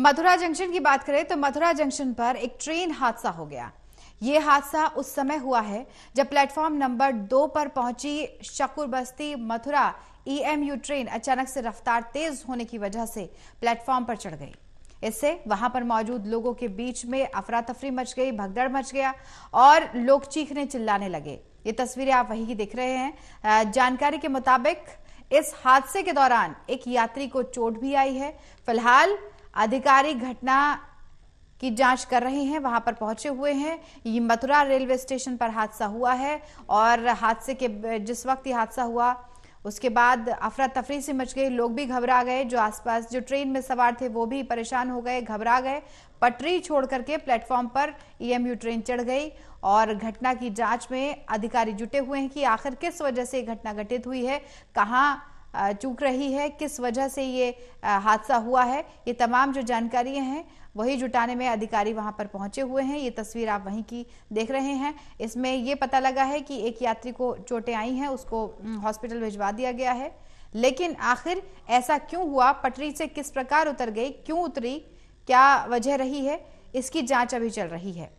Mathura junction की बात करें तो मथुरा जंक्शन पर एक ट्रेन हादसा हो गया यह हादसा उस समय हुआ है जब प्लेटफॉर्म नंबर दो पर पहुंची शकुर बस्ती मथुरा ईएमयू e ट्रेन अचानक से रफ्तार तेज होने की वजह से प्लेटफॉर्म पर चढ़ गई इससे वहां पर मौजूद लोगों के बीच में अफरा तफरी मच गई भगदड़ मच गया और लोग चीखने चिल्लाने लगे ये तस्वीरें आप वही देख रहे हैं जानकारी के मुताबिक इस हादसे के दौरान एक यात्री को चोट भी आई है फिलहाल अधिकारी घटना की जांच कर रहे हैं वहां पर पहुंचे हुए हैं ये मथुरा रेलवे स्टेशन पर हादसा हुआ है और हादसे के जिस वक्त ये हादसा हुआ उसके बाद अफरा तफरी से मच गई लोग भी घबरा गए जो आसपास जो ट्रेन में सवार थे वो भी परेशान हो गए घबरा गए पटरी छोड़ करके प्लेटफॉर्म पर ईएमयू e ट्रेन चढ़ गई और घटना की जांच में अधिकारी जुटे हुए हैं कि आखिर किस वजह से घटना घटित हुई है कहाँ चूक रही है किस वजह से ये हादसा हुआ है ये तमाम जो जानकारियां हैं वही जुटाने में अधिकारी वहां पर पहुंचे हुए हैं ये तस्वीर आप वहीं की देख रहे हैं इसमें ये पता लगा है कि एक यात्री को चोटें आई हैं उसको हॉस्पिटल भिजवा दिया गया है लेकिन आखिर ऐसा क्यों हुआ पटरी से किस प्रकार उतर गई क्यों उतरी क्या वजह रही है इसकी जांच अभी चल रही है